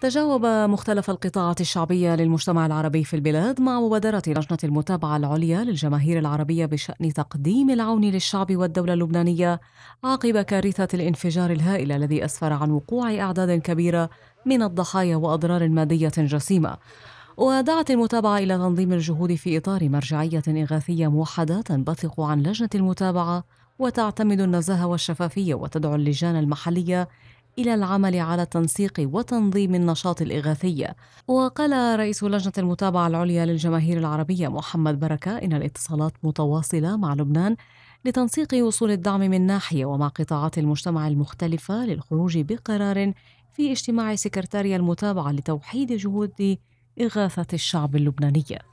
تجاوب مختلف القطاعات الشعبية للمجتمع العربي في البلاد مع مبادرة لجنة المتابعة العليا للجماهير العربية بشأن تقديم العون للشعب والدولة اللبنانية عقب كارثة الانفجار الهائل الذي أسفر عن وقوع أعداد كبيرة من الضحايا وأضرار مادية جسيمة. ودعت المتابعة إلى تنظيم الجهود في إطار مرجعية إغاثية موحدة تنبثق عن لجنة المتابعة وتعتمد النزاهة والشفافية وتدعو اللجان المحلية إلى العمل على تنسيق وتنظيم النشاط الإغاثي وقال رئيس لجنة المتابعة العليا للجماهير العربية محمد بركة إن الاتصالات متواصلة مع لبنان لتنسيق وصول الدعم من ناحية ومع قطاعات المجتمع المختلفة للخروج بقرار في اجتماع سكرتاريا المتابعة لتوحيد جهود إغاثة الشعب اللبناني